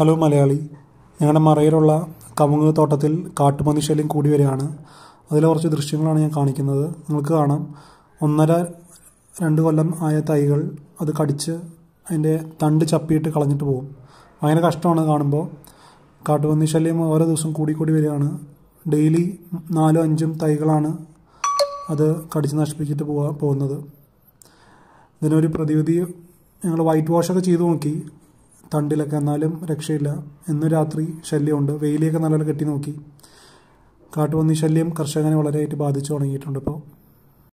hello Malayali ഞങ്ങളുടെ മറയിലുള്ള കമുങ്ങ് തോട്ടത്തിൽ കാട്ടുപന്നി ശല്യം കൂടി വരികയാണ് അതിലെ കുറച്ച് ദൃശ്യങ്ങളാണ് ഞാൻ കാണിക്കുന്നത് നിങ്ങൾക്ക് കാണാം ഒന്നര രണ്ട് കൊല്ലം ആയ തൈകൾ അത് കടിച്ച് അതിൻ്റെ തണ്ട് ചപ്പിയിട്ട് കളഞ്ഞിട്ട് പോകും ഭയങ്കര കഷ്ടമാണ് കാണുമ്പോൾ കാട്ടുപന്നി ശല്യം ഓരോ ദിവസം കൂടി കൂടി വരികയാണ് ഡെയിലി നാലും അഞ്ചും തൈകളാണ് അത് കടിച്ച് നശിപ്പിച്ചിട്ട് പോവാ പോകുന്നത് ഇതിനൊരു പ്രതിവിധി ഞങ്ങൾ വൈറ്റ് വാഷൊക്കെ ചെയ്തു നോക്കി തണ്ടിലൊക്കെ എന്നാലും രക്ഷയില്ല ഇന്ന് രാത്രി ശല്യമുണ്ട് വെയിലിയൊക്കെ നല്ലപോലെ കെട്ടി നോക്കി കാട്ടുപന്നി ശല്യം കർഷകനെ വളരെയായിട്ട് ബാധിച്ചു തുടങ്ങിയിട്ടുണ്ട് ഇപ്പോൾ